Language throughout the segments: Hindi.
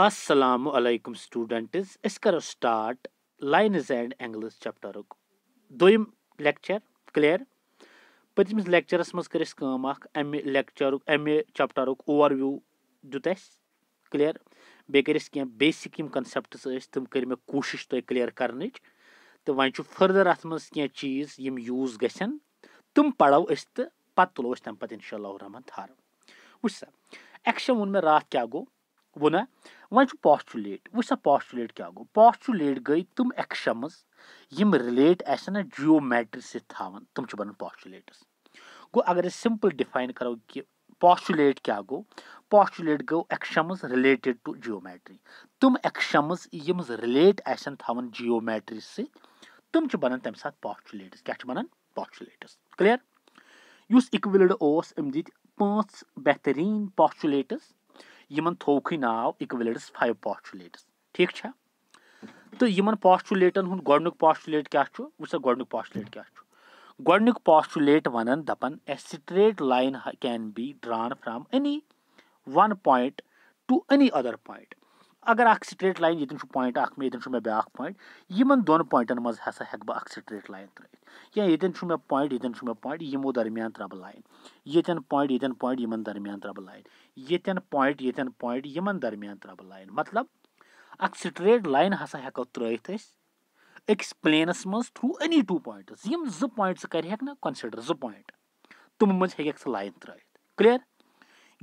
असलकुम سٹوڈنٹز أسۍ کَرو سٹاٹ لاینٕز اینٛڈ اینٛگلٕز چَپٹَرُک دوٚیِم لیکچَر کٕلیر پٔتمِس لیکچَرَس منٛز کٔر اَسہِ کٲم اَکھ اَمہِ لیکچَرُک اَمہِ چَپٹَرُک اوٚوَر وِو دیُت اَسہِ کٕلیر بیٚیہِ کٔرۍ اَسہِ کینٛہہ بیسِک یِم کَنسیپٹٕس ٲسۍ تِم کٔرۍ مےٚ کوٗشِش تۄہہِ کٕلیر کَرنٕچ تہٕ وۄنۍ چھُ فٔردَر اَتھ منٛز کینٛہہ چیٖز یِم یوٗز گژھن تِم پَرو أسۍ تہٕ پَتہٕ تُلو أسۍ تَمہِ پَتہٕ اِنشاء اللہ رحمٰن تھر وٕچھ سا ایٚکشَن ووٚن مےٚ راتھ کیٛاہ گوٚو वो ना वह पास्टुलेट वह पास्टुलेट क्या गो पास्टुलेट गई तुम एक्शमस यम रिलेट ना जियोमेट्री से थान तुम बन पास्टुलेटस गो अगर सिंपल डिफाइन करो कि पास्टुलेट क्या गो पास्टुलेट गो एक्शमस रिलेटेड टू जियोमेट्री तुम एक्शमस यम रिलेट थान जियोमेट्री से तुम बन तम सात पास्टुलेटस क्या बन पास्टुलेटस क्लियर इस इक्विल्ड अम दि पाँच बेहतरीन पास्टुलेटस इन थोक नाव इक्विलेट्स फाइव पॉस्टुलेट्स ठीक है तो यमन पॉस्टुलेटन हूँ गोडन पॉस्टुलेट क्या वो गोडन पॉस्टुलेट क्या गोडन पॉस्टुलेट वन दपन a straight line can be drawn from any one point to any other point अगर अख स्ट्रेट लाइन ये पॉइंट अख मे ये मे ब्या पॉइंट इन दोन पॉइंटन मज हा हेक बह स्ट्रेट लाइन त्रित या ये मे पॉइंट ये मे पॉइंट यमो दरमियान त्रब लाइन ये पॉइंट ये पॉइंट इन दरमियान त्रब लाइन ये पॉइंट ये पॉइंट इन दरमियान त्रब लाइन मतलब अट्रेट लाइन हा हेको त्रित प्लानस प्लेनस मज थ्रू एनी टू पॉइंट्स यम जो पॉइंट्स कर कन्सिडर जो पॉइंट तुम मज हेक लाइन त्रित क्लियर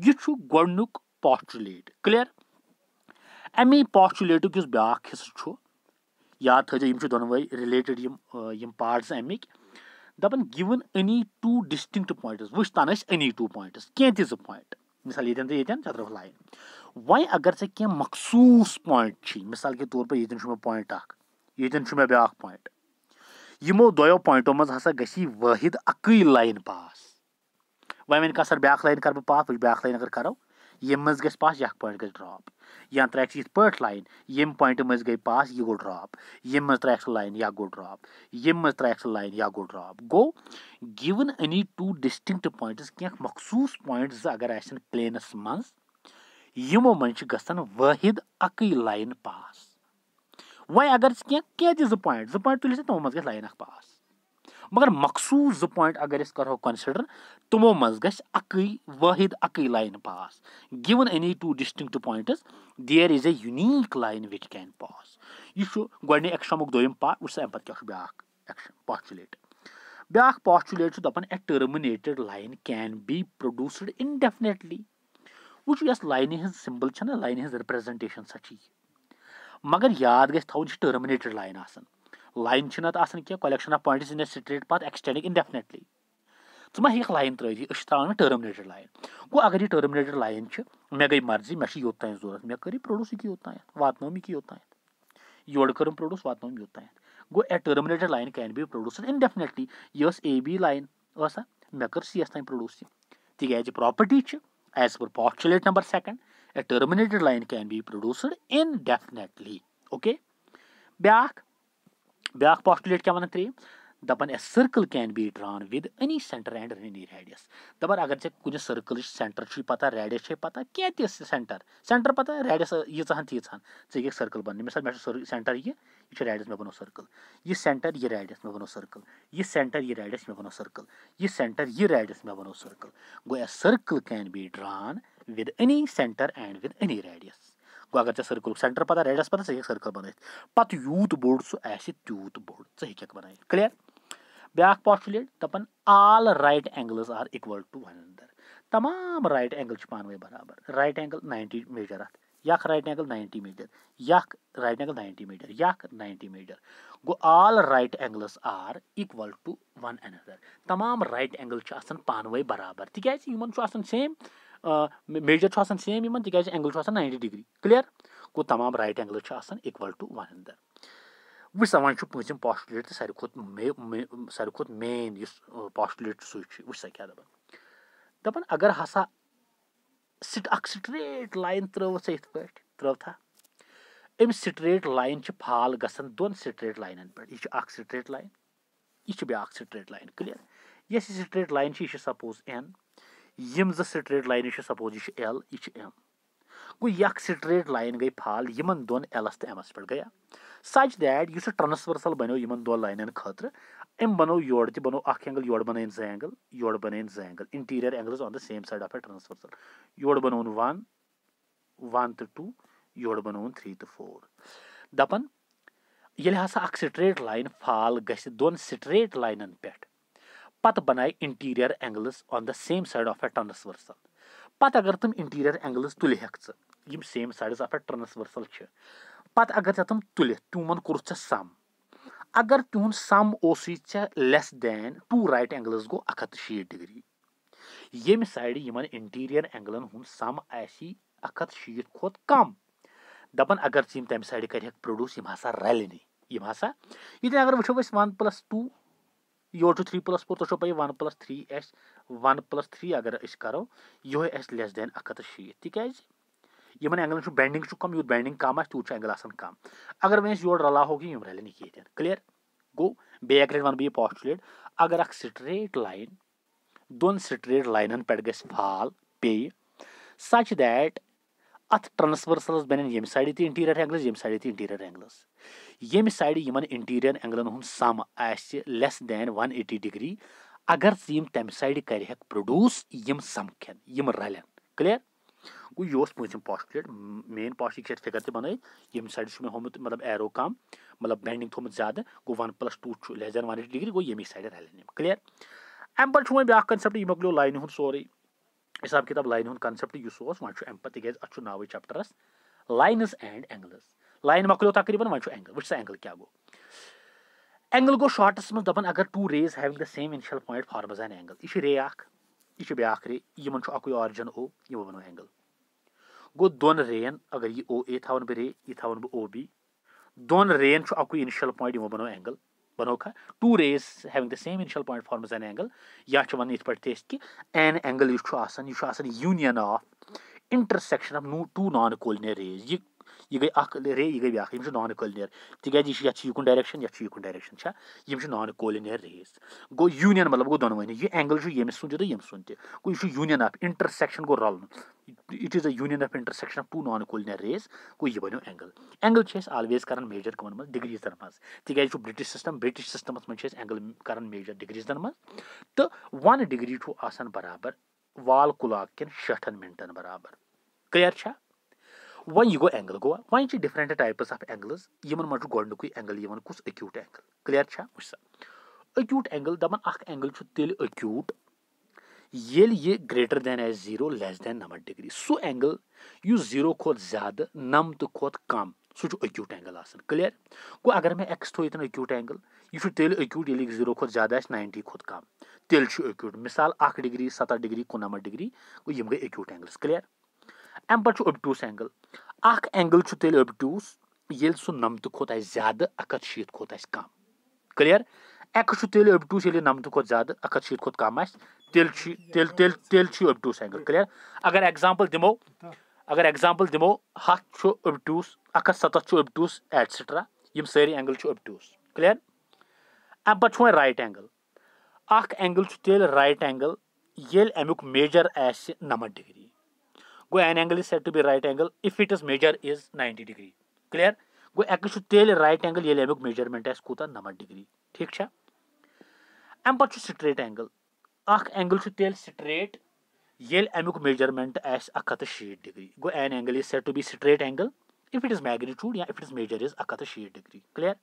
यह गोडनुक पोस्टुलेट क्लियर امی پاچُلیٹُک یُس بیاکھ حصہ چھو یا تھٲیزیو یِم چھِ دۄنوَے ریلیٹڈ یم یِم پاٹٕز اَمِکۍ دَپان گِوٕن أنی ٹوٗ ڈِسٹِنٛکٹ پویِنٛٹٕز وٕچھ تَنہٕ ٲسۍ أنی ٹوٗ پویِنٛٹٕز کینٛہہ تہِ زٕ پویِنٛٹ مِثال ییٚتٮ۪ن تہٕ ییٚتٮ۪ن ژےٚ ترٛٲوٕتھ اگر سے کینٛہہ مخصوٗص پوائنٹ چھی مثال کے طور پر ییٚتٮ۪ن چھُ مےٚ پویِنٛٹ اَکھ ییٚتٮ۪ن چھُ مےٚ بیٛاکھ پویِنٛٹ یِمو دۄیو پویِنٛٹو منٛز ہَسا گژھی وٲحد اَکٕے لایِن پاس وۄنۍ وَنہِ کانٛہہ سَر بیٛاکھ لایِن کَرٕ بہٕ پاس بہٕ چھُس بیٛاکھ اگر کرو ییٚمہِ مز گژھِ پاس یاک پوائنٹ پویِنٛٹ گژھِ یا ترٛیکھ یِتھ پٲٹھۍ لایِن ییٚمہِ پویِنٛٹہٕ مٔنٛزۍ گٔے پاس یہِ گوٚو ڈرٛاپ ییٚمہِ منٛز ترٛیکھ سُہ لایِن یا گوٚو ڈرٛاپ ییٚمہِ منٛز ترٛیکھ سُہ لایِن یا گوٚو ڈرٛاپ گوٚو گِوٕن أنی ٹوٗ ڈِسٹِنٛکٹ پویِنٛٹٕز کینٛہہ مخصوٗص پویِنٛٹٕز زٕ اگر آسن پٕلینَس منٛز یِمو منٛز چھِ گژھان وٲحد اَکٕے لاین پاس وۄنۍ اگر کینٛہہ کینٛہہ تہِ زٕ پویِنٛٹ زٕ پویِنٛٹ تُلِتھ تِمو منٛز گژھِ لاین اَکھ پاس मगर मखसूस जो पॉइंट अगर करो कन्सिडर तमो मज गई वाहिद अक line pass given any two distinct points there is a unique line which can pass यह गोडने एक्शमक दोम पार्ट वो अम पे ब्या एक्शन पॉस्टुलेट ब्या पॉस्टुलेट दपान a terminated line can be produced indefinitely वो यस लाइन हज सिम्बल लाइन हज रिप्रजेंटेशन सी मगर याद गर्मिनेटेड लाइन आसान लाइन छे नत आसान क्या collection of points in a straight path extending indefinitely ژٕ ما ہیٚکھ لایِن ترٛٲیِتھ أسۍ چھِ ترٛاوان ٹٔرمِنیٹڈ لایِن گوٚو اگر یہِ ٹٔرمِنیٹڈ لایِن چھِ مےٚ گٔے مرضی مےٚ چھِ یوٚتانۍ ضوٚرَتھ مےٚ کٔر یہِ پرٛوڈوٗس یہِ یوٚتانٮ۪تھ واتنٲوٕم یہِ کہِ یوٚتانٮ۪تھ یورٕ کٔرٕم پرٛوڈوٗس واتنٲوٕم یوٚتانٮ۪تھ گوٚو a terminated line can be produced indefinitely یہِ ٲس اے بی لایِن ٲسا مےٚ کٔر سی یَس تانۍ پرٛوڈوٗس یہِ تِکیٛازِ پرٛاپرٹی چھِ as per postulate number second a terminated line can be produced indefinitely okay بیٛاکھ बैक पॉस्टुलेट क्या वन त्रेम दपन a circle can be drawn with any centre and any radius दपन अगर ऐसे कुछ सर्कल सेंटर पता रेडियस पता क्या तो सेंटर सेंटर पता रेडियस ईच हन तीच हन ऐसे सर्कल बन मिसाल मे सेंटर ये यह रेडियस मे बनो सर्कल ये सेंटर ये रेडियस मे बनो सर्कल ये सेंटर ये रेडियस मे बनो सर्कल ये सेंटर ये रेडियस मे बनो सर्कल गो a circle can be drawn with any centre and with any radius گوٚو اگر ژےٚ سٔرکٕلُک سیٚنٹَر پَتہ ریڈَس پَتہ ژٕ ہیٚکَکھ سٔرکٕل بَنٲیِتھ پَتہٕ یوٗت بوٚڑ سُہ آسہِ تیوٗت بوٚڑ ژٕ ہیٚکَکھ بَنٲیِتھ کٕلیر بیٛاکھ پاسٹُلیٹ دَپان all right angles are equal to one another تمام رایٹ اینٛگٕل چھِ پانہٕ ؤنۍ بَرابر رایٹ اینٛگٕل نایِنٹی میجَر اَتھ یَکھ رایٹ اینٛگٕل نایِنٹی میجَر یَکھ رایٹ اینٛگٕل نایِنٹی میجَر یَکھ نایِنٹی میجَر گوٚو all right angles are equal to one another تمام رایٹ اینٛگٕل چھِ آسان پانہٕ ؤنۍ بَرابر تِکیٛازِ یِمَن چھُ آسان سیم میجر چھُ آسان سیم یِمن تِکیازِ اینٛگل چھُ آسان ناینٹی ڈِگری کٕلیر گوٚو تمام رایٹ اینٛگلٕز چھِ آسان equal to one in the وٕچھ سا وۄنۍ چھُ پٲنٛژِم پاسٹُلیٹ تہٕ ساروی کھۄتہٕ ساروی کھۄتہٕ مین یُس پاسٹُلیٹ سُے چھُ وٕچھ سا کیٛاہ دَپان دَپان اگر ہسا سِٹ اَکھ سِٹریٹ لایِن ترٛٲوٕتھ ژےٚ یِتھ پٲٹھۍ ترٛٲوتھا أمۍ سِٹریٹ لایِن چھِ فال گژھان دۄن سِٹریٹ لاینَن پٮ۪ٹھ یہِ چھِ اَکھ سِٹریٹ لایِن یہِ چھِ بیٛاکھ سِٹریٹ لایِن کٕلیر یۄس یہِ سِٹریٹ لایِن چھِ یہِ چھِ سَپوز اٮ۪ن यम जट स्ट्रेट लाइन सपोज यह एल यह एम गो यख लाइन गई फाल इन दोन एलस तो एमस पे गया सच दैट इस ट्रांसवर्सल बनो इन दोन लाइन खतर अम बनो योर तह बनो अख एंगल योर बन जो एंगल योर बन जो angle interior angles on the same side of a transversal योर बनो वन वन तो टू योर बनो थ्री तो फोर दपन ये हसा अख लाइन फाल ग दोन स्ट्रेट लाइन पे पत् बनाए interior angles on the same side of a transversal पत अगर तुम इंटीरियर एंगल्स तुल हेक same side of a transversal पत अगर तुम तुल तिमन कोर या सम अगर तुहद सम ओस less than two right angles गो अख हथ शीत डिग्री यम साइड इन इंटीरियर एंगलन हूँ सम आख हथ शीत कम दपान अगर तम तम साइड कर प्रोड्यूस यम हसा रलन यम हसा ये अगर वो वन प्लस टू योर थ्री प्लस फोर तो पाई वन प्लस थ्री एस वन प्लस थ्री अगर करो यो एस लेस दैन अख शीत तेज इन एंगलन बैंडिंग कम यूत बैंडिंग कम तूत एंगल कम अगर वे यो रल होगी यम क्लियर गो बे अगर वन बह पॉस्टुलेट अगर अख स्ट्रेट लाइन दोन स्ट्रेट लाइन पे गाल पे सच दैट अथ ट्रांसवर्सल बन यम साइड तह इंटीरियर एंगल्स ये साइड तह इंटीरियर एंगल्स ये साइड इन इंटीरियर एंगलन हूँ सम आस दैन वन एटी डिग्री अगर यम तम साइड कर प्रोड्यूस यम समकन यम रलन क्लियर गो यह पंचम पॉस्टुलेट मेन पॉस्ट यह फिगर तन यम साइड मे होमुत मतलब एरो कम मतलब बेंडिंग थोमुत ज्यादा गो one plus two less than one eighty degree गो ये साइड रलन क्लियर अम पे वो ब्या कंसेप्ट यमो लाइन हूँ सोरे حساب کِتاب لاینہِ ہُنٛد کَنسیپٹ یُس اوس وۄنۍ چھُ اَمہِ پَتہٕ تِکیازِ اَتھ چھُ ناوٕے چَپٹَرَس لاینٕز اینٛڈ اینٛگلٕز لاین مۄکلیو تقریٖباً وۄنۍ چھُ اینٛگل وٕچھ سا اینٛگل کیٛاہ گوٚو اینٛگل گوٚو شاٹَس منٛز دَپان اگر two rays having the same initial point forms an angle یہِ چھِ رے اَکھ یہِ چھِ بیٛاکھ رے یِمَن چھُ اَکُے آرجَن او یِمو وَنو اینٛگل گوٚو دۄن ریٚیَن اگر یہِ او اے تھاوَن بہٕ رے یہِ تھاوَن بہٕ او بی دۄن ریٚیَن چھُ اَکُے اِنشَل پویِنٛٹ یِمو بَنو اینٛگل बनोखा two rays having the same initial point forms an angle या वन ये पे an angle union of intersection of two non collinear rays यह यह गई अख रे यह गई ब्या नॉन कोलिनियर तिकाज ये युकुन डायरेक्शन ये युकुन डायरेक्शन छा यम नॉन कोलिनियर रेस गो यूनियन मतलब गो दोनवे यह एंगल यमस सुन तो यम सुन ते गो यह यूनियन ऑफ इंटरसेक्शन गो रलन it is a union of intersection of two non collinear rays गो यह बनो एंगल एंगल आलवेज कर मेजर कमन मज डिग्रीजन मज तिकाज ब्रिटिश सिस्टम ब्रिटिश सिस्टम मज एंगल कर मेजर डिग्रीजन मज तो वन डिग्री बराबर वाल कुलाक कन शठन मिनटन बराबर क्लियर छा وۄنۍ یہِ گوٚو اٮ۪نٛگل گوٚو وۄنۍ چھِ ڈِفرنٛٹ ٹایپٕس آف اینٛگلٕز یِمن منٛز چھُ گۄڈنیُکُے اینٛگل یِوان کُس أکیوٗٹ اینٛگل کٕلیر چھا وٕچھ سا أکیوٗٹ اینٛگل دَپان اکھ اینٛگل چھُ تیٚلہِ أکیوٗٹ ییٚلہِ یہِ greater than is zero less than نَمَتھ ڈِگری سُہ اینٛگل یُس زیٖرو کھۄتہٕ زیادٕ نَمتہٕ کھۄتہٕ کَم سُہ چھُ أکیوٗٹ اینٛگل آسان کٕلیر گوٚو اگر مےٚ ایٚکٕس تھوٚو ییٚتٮ۪ن أکیوٗٹ اینٛگل یہِ چھُ تیٚلہِ أکیوٗٹ ییٚلہِ زیٖرو کھۄتہٕ زیادٕ آسہِ ناینٹی کھۄتہٕ کَم تیٚلہِ چھُ أکیوٗٹ مِثال اکھ ڈِگری سَتَتھ ڈِگری کُننَمَتھ ڈِگری گوٚو یِم گٔے أکیوٗٹ اینٛگلٕز کٕلیر اَمہِ پَتہٕ چھُ اوٚبٹوٗس اٮ۪نٛگٕل اَکھ اٮ۪نٛگٕل چھُ تیٚلہِ اوٚبٹوٗس ییٚلہِ سُہ نَمتہٕ کھۄتہٕ آسہِ زیادٕ اَکھ ہَتھ شیٖتھ کھۄتہٕ آسہِ کَم کٕلیر اٮ۪کٕس چھُ تیٚلہِ اوٚبٹوٗس ییٚلہِ نَمتہٕ کھۄتہٕ زیادٕ اَکھ ہَتھ شیٖتھ کھۄتہٕ کَم آسہِ تیٚلہِ چھُ تیٚلہِ تیٚلہِ تیٚلہِ چھُ اوٚبٹوٗس اٮ۪نٛگٕل کٕلیر اگر اٮ۪کزامپٕل دِمو اگر اٮ۪کزامپٕل دِمو ہَتھ چھُ اوٚبٹوٗس اَکھ ہَتھ سَتَتھ چھُ اوٚبٹوٗس ایٹسٹرا یِم سٲری اٮ۪نٛگٕل چھِ اوٚبٹوٗس کٕلیر اَمہِ پَتہٕ چھُ وۄنۍ رایٹ اٮ۪نٛگٕل اَکھ اٮ۪نٛگٕل چھُ تیٚلہِ رایٹ اٮ۪نٛگٕل ییٚلہِ اَمیُک میجَر آسہِ نَمَتھ degree an angle is set to be right angle if it is measure is 90 degree clear गो एक तेल राइट एंगल ये अमुक मेजरमेंट आज कूत नमत डिग्री ठीक है अम पे स्ट्रेट एंगल अंगल तेल स्ट्रेट ये अमुक मेजरमेंट आस अख शीट डिग्री गो an angle is set to be straight angle if it is magnitude या if it is measure is अख शीट डिग्री क्लियर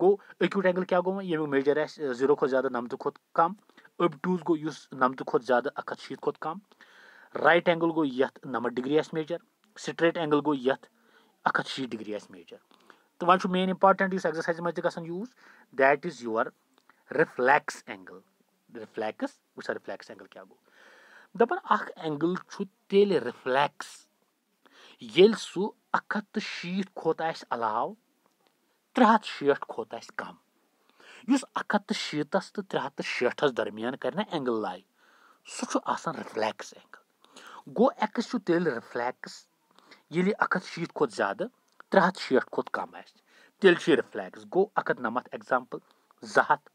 गो अक्यूट एंगल क्या गो यमुक मेजर आज जीरो खुद ज्यादा नमत खुद कम अब टूज गो नमत खुद ज्यादा अख शीत खुद कम رایٹ اینگل گوٚو یَتھ نَمَتھ ڈِگری اَسہِ میجَر سٹریٹ اینگل گوٚو یَتھ اَکھ ہَتھ شیٖتھ ڈِگری اَسہِ میجَر تہٕ وۄنۍ چھُ مین اِمپاٹَنٛٹ یُس ایٚگزَرسایزِ منٛز تہِ گژھان use that is your reflex angle reflex وٕچھا رِفلیکٕس اینٛگٕل کیٛاہ گوٚو دَپان اَکھ اینٛگٕل چھُ تیٚلہِ رِفلیکٕس ییٚلہِ سُہ اَکھ ہَتھ تہٕ شیٖتھ کھۄتہٕ آسہِ علاوٕ ترٛےٚ ہَتھ شیٹھ کھۄتہٕ آسہِ کَم یُس اَکھ ہَتھ تہٕ شیٖتَس تہٕ ترٛےٚ ہَتھ تہٕ شیٹھَس درمیان کَرِ نہ اینٛگٕل لاے سُہ چھُ آسان رِفلیکٕس اینٛگٕل گوٚو ایٚکٕس چھُ تیٚلہِ رِفلیکٕس ییٚلہِ یہِ اَکھ ہَتھ شیٖتھ کھۄتہٕ زیادٕ ترٛےٚ ہَتھ شیٹھ کھۄتہٕ کَم آسہِ تیٚلہِ چھُ یہِ رِفلیکٕس گوٚو اَکھ ہَتھ نَمَتھ ایٚگزامپٕل زٕ ہَتھ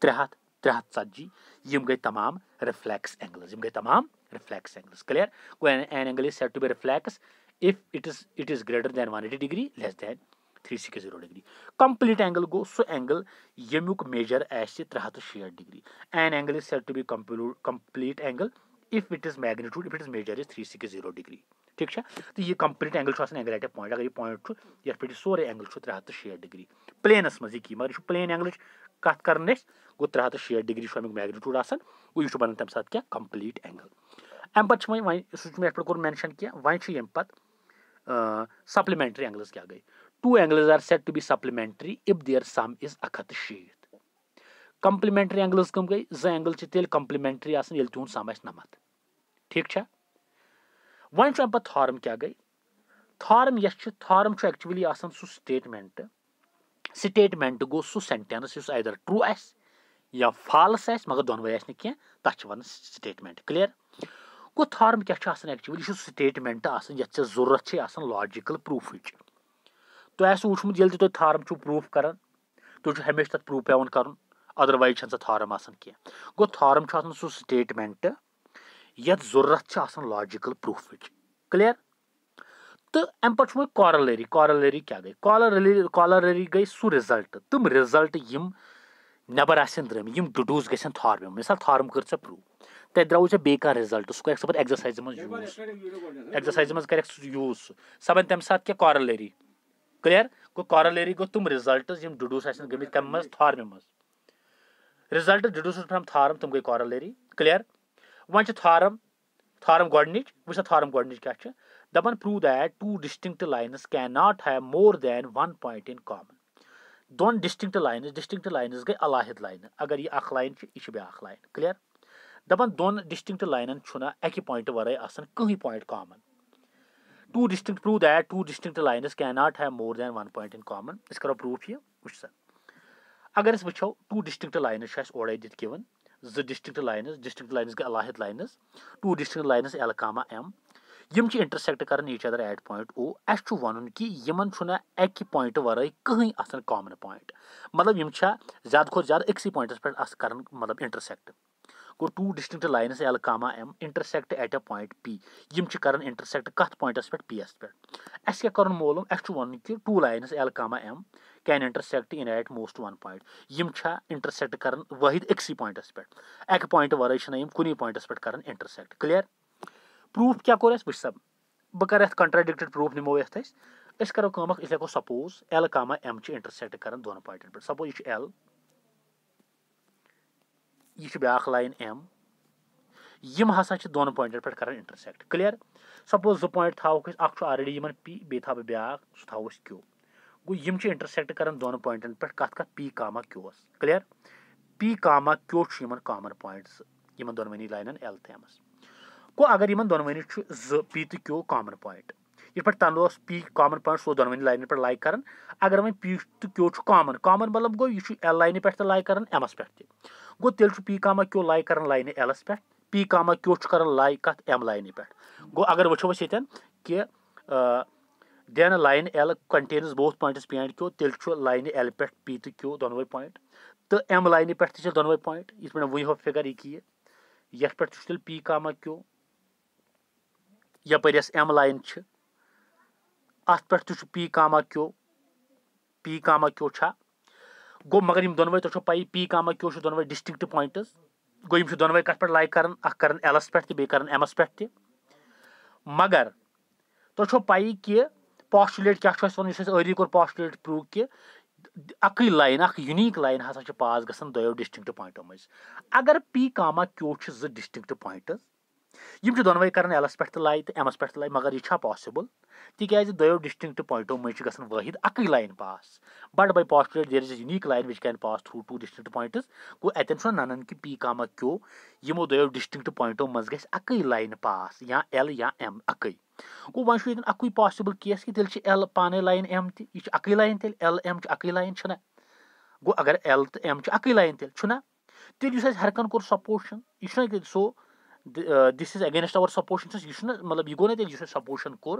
ترٛےٚ ہَتھ ترٛےٚ ہَتھ ژَتجی یِم گٔے تَمام رِفلیکٕس اینٛگلٕز یِم گٔے تَمام رِفلیکٕس اینٛگلٕز کٕلیر گوٚو an angle is set to be reflex if it is it is greater than one eighty degree less than three six zero degree complete angle گوٚو سُہ اینٛگٕل ییٚمیُک میجَر آسہِ ترٛےٚ ہَتھ تہٕ شیٹھ degree an angle is set to be complete angle if it is magnitude if it is measure is three six zero degree ठीक है तो यह complete angle angle at a point अगर यह पॉइंट ये पे सोरे एंगल त्रे तो शेट डिग्री प्लेनस मे यह मगर यह प्लेन एंगल कत कर गो त्रे हाथ शेट डिग्री अमिक मैग्नीट्यूड गो यह बन तमें साथ क्या कंप्लीट एंगल अम पे वह सह पे कोर क्या वह पे एंगल्स क्या गई two angles are set to be supplementary if their sum is अख हथ शीत कम्प्लीमेंट्री एंगल्स कम गई जो एंगल तेल कम्प्लीमेंट्री तुहद सम नमत ٹھیٖک چھا وۄنۍ چھُ اَمہِ پَتہٕ تھارم کیٛاہ گٔے تھارم یۄس چھِ تھارم چھُ ایٚکچُؤلی آسان سُہ سٹیٹمیٚنٛٹ سٹیٹمیٚنٛٹ گوٚو سُہ سیٚنٹیٚنٕس یُس ایدر ٹرٛوٗ آسہِ یا فالٕس آسہِ مگر دۄنوَے آسہِ نہٕ کیٚنٛہہ تَتھ چھِ وَنان سٹیٹمیٚنٛٹ کٕلیر گوٚو تھارم کیٛاہ چھُ آسان ایٚکچُؤلی یہِ چھُ سٹیٹمیٚنٛٹ آسان یَتھ ژےٚ ضروٗرت چھِ آسان لاجِکَل پرٛوٗفٕچ تۄہہِ آسوٕ وُچھمُت ییٚلہِ تہِ تُہۍ تھارم چھُو پرٛوٗف کران تۄہہِ چھُو ہمیشہِ تَتھ پرٛوٗف پیٚوان کَرُن اَدروایز چھَنہٕ سۄ تھارم آسان کیٚنٛہہ گوٚو تھارم چھُ آسان سُہ سٹیٹمیٚنٛٹ यथ जरूरत लॉजिकल प्रूफ क्लियर तो अम पे वो कॉरलरी कॉरलरी क्या गई कॉलरलरी कॉलरलरी गई सू रिजल्ट तुम रिजल्ट नबर आम यम डिड्यूस गन थार्मो मिसाल थार्म कर ऐसे प्रूव तथा द्रो ऐसे बे रिजल्ट सह कर पे एक्सरसाइज मज यूज मज कर यूज सह बन तम सात क्या कॉरलरी क्लियर गो कॉरलरी गो तुम रिजल्ट डिडूस डिड्यूस गमित कम मज रिजल्ट डिडूस फ्राम थार्म तुम गई कॉरलरी क्लियर वन थारम थारम गोडनिच वह थारम गोडनिच क्या दपन prove that two distinct lines can not have more than one point in common दोन डिस्टिंक्ट लाइनस डिस्टिंक्ट लाइनस गई अलाहिद लाइन अगर यह अख लाइन यह ब्या लाइन क्लियर दपन दोन डिस्टिंक्ट लाइनन अकि पॉइंट वे कहीं point common two distinct prove that two distinct lines can not have more than one point in common अस करो प्रूफ यह वह सा अगर वो टू डिस्टिंक्ट लाइनस ओर दिवन जो डिस्ट्रिक्ट लाइन डिस्ट्रिक्ट लाइनस गई अलाद lines two distinct lines L comma M यम इंटरसेक्ट कर each other at point O अस वन कि अक पॉइंट वर कहीं कॉमन पॉइंट मतलब ज्यादा खुद ज्यादा अक्स पॉइंटस पे कर मतलब इंटरसेक्ट गो two distinct line L comma M intersect at a point P कर इंटरसेक्ट कॉइंटस पे पी एस पे अस क्या कर मोलूम अस वन कि two line L comma M can intersect in at most one point यम इंटरसेक्ट कर वाहिद अक्स पॉइंटस पे अक पॉइंट वर कुछ पॉइंटस पे कर इंटरसेक्ट क्लियर प्रूफ क्या कोर वह सब बह कर कंट्राडिक्टेड प्रूफ नमो ये अस करो कम हेको suppose L comma M intersect कर दोन पॉइंटन पे सपोज यह एल यह ब्या लाइन एम यम हसा दोन पॉइंटन पे कर इंटरसेक्ट क्लियर सपोज जो पॉइंट थो इन पी बे थो ब्या सह थो क्यू गोम इंटरसेक्ट कर दोन पॉइंटन पे कत कत पी कामा क्यूस clear P comma Q in common points in दोनवे लाइन एल एमस गो अगर इन दोनवे जो पी तो क्यू कामन पॉइंट ये पे तन पी कामन पॉइंट सो दोनवे लाइन पे लाइक कर अगर वह पी तो क्यू कामन कामन मतलब गो यह एल लाइन पे तो लाइक कर एमस पे गो तेल पी काम क्यू लाइक कर लाइन एलस पे पी काम क्यू कर लाइक कत एम लाइन पे गो अगर वो ये कि then line L contains both point P and Q तेल लाइन एल पे पी तो क्यू दोनवे पॉइंट तो एम लाइन पे तेल दोनवे पॉइंट इस पे वही फिगर यह ये पे तेल P comma Q यपर M line अत पे तुम P comma Q P comma Q गो मगर यम दोनवे तुम तो पाई पी कामा क्यू दोनवे डिस्टिंक्ट पॉइंट्स गो यम दोनवे कत पे लाइक कर कर एलस पे तो कर एमस पे मगर तुम तो पाई कि پاسٹُلیٹ کیٛاہ چھُ اَسہِ وَنان یُس اَسہِ ٲدی کوٚر پاسٹُلیٹ پرٛوٗو کہِ اَکٕے لاین اَکھ یوٗنیٖک لاین ہسا چھِ پاس گژھان دۄیو ڈِسٹِنٛکٹ پویِنٛٹو مٔنٛزۍ اگر پی کاما کیو چھِ زٕ ڈِسٹِنٛکٹ پویِنٛٹٕز یِم چھِ دۄنوَے کران ایلَس پٮ۪ٹھ تہِ لایہِ تہٕ ایمَس پٮ۪ٹھ تہِ لایہِ مگر یہِ چھا پاسِبٕل تِکیٛازِ دۄیو ڈِسٹِنٛکٹ پویِنٛٹو مٔنٛزۍ چھِ گژھان وٲحد اَکٕے line pass but by postulate there is a unique line which can pass through two distinct points گوٚو اَتٮ۪ن چھُنہ نَنان کہِ پی کاما کیو یِمو دۄیو ڈِسٹِنٛکٹ پویِنٛٹو منٛز گژھِ اَکٕے لاینہِ پاس یا ایل یا ایم اَکٕے گوٚو وۄنۍ چھُ ییٚتٮ۪ن اَکُے پاسِبٕل کیس کہِ تیٚلہِ چھِ ایل پانے لایِن ایم تہِ یہِ چھِ اَکٕے لایِن تیٚلہِ ایل ایم چھِ اَکٕے لایِن چھِنا گوٚو اگر ایل تہٕ ایم چھِ اَکٕے لایِن تیٚلہِ چھُنا تیٚلہِ یُس اَسہِ ہرکن کوٚر سپوشن یہِ چھُنہ سو دِس اِز اگینسٹ اَوَر سپوشن یہِ چھُنہ مطلب یہِ گوٚو نہ تیٚلہِ یُس اَسہِ سپوشن کوٚر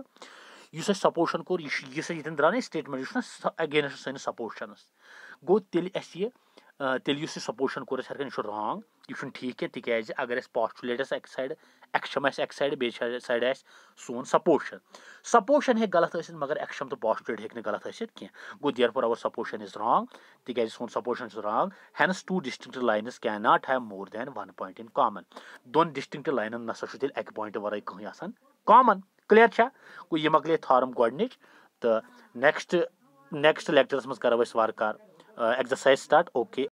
یُس اَسہِ سپوشن کوٚر یہِ چھُ یُس اَسہِ ییٚتٮ۪ن درٛاو نہ سٹیٹمنٹ یہِ چھُنہ اگینسٹ سٲنِس سپوشنَس گوٚو تیٚلہِ اَسہِ یہِ तेल यह सपोशन कोर हर कह रॉन्ग यह ठीक क्या तिज अगर पॉस्टुलेटस अक सैड एक्शम अक सैड सैड सोन सपोशन सपोशन हे गलत ऐसी मगर एक्शम तो पॉस्टुलेट हे गलत ऐसी कह गो therefore our supposition is wrong तिज सोन supposition wrong hence two distinct line can not have more than one point in common दोन डिस्टिंग लाइनन नसा तेल अक पॉइंट वर कहीं कॉमन क्लियर गो यह मकल थारम गोडनच तो नेक्स्ट नेक्स्ट लेक्चरस मज करो वार एग्जरसाइज स्टार्ट ओके